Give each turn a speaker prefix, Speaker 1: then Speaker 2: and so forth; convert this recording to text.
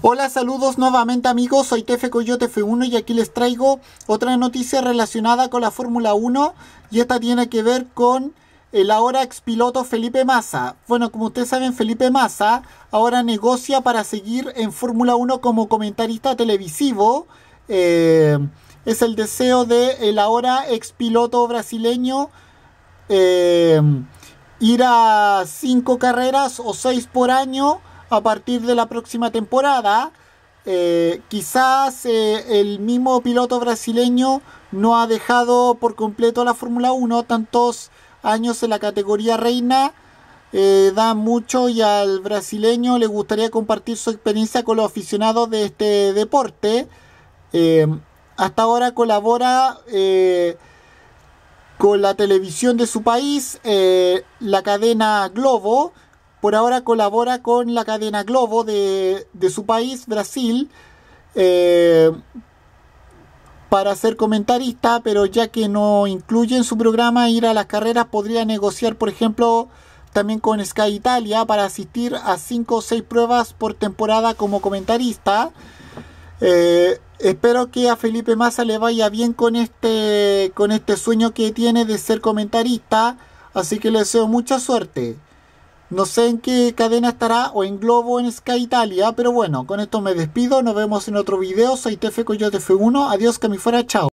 Speaker 1: Hola, saludos nuevamente amigos, soy Tefe Coyote F1 y aquí les traigo otra noticia relacionada con la Fórmula 1 y esta tiene que ver con el ahora expiloto Felipe Massa. Bueno, como ustedes saben, Felipe Massa ahora negocia para seguir en Fórmula 1 como comentarista televisivo. Eh, es el deseo de el ahora expiloto brasileño eh, ir a cinco carreras o seis por año a partir de la próxima temporada. Eh, quizás eh, el mismo piloto brasileño no ha dejado por completo la Fórmula 1, tantos años en la categoría reina eh, da mucho y al brasileño le gustaría compartir su experiencia con los aficionados de este deporte. hasta ahora colabora con la televisión de su país, la cadena Globo, por ahora colabora con la cadena Globo de, su país, Brasil, eh, para ser comentarista, pero ya que no incluye en su programa ir a las carreras, podría negociar, por ejemplo, también con Sky Italia para asistir a 5 o 6 pruebas por temporada como comentarista. Eh, espero que a Felipe Massa le vaya bien con este, con este sueño que tiene de ser comentarista, así que le deseo mucha suerte. No sé en qué cadena estará o en Globo o en Sky Italia, pero bueno, con esto me despido. Nos vemos en otro video. Soy Tefe yo tefe 1 Adiós, que me fuera. Chao.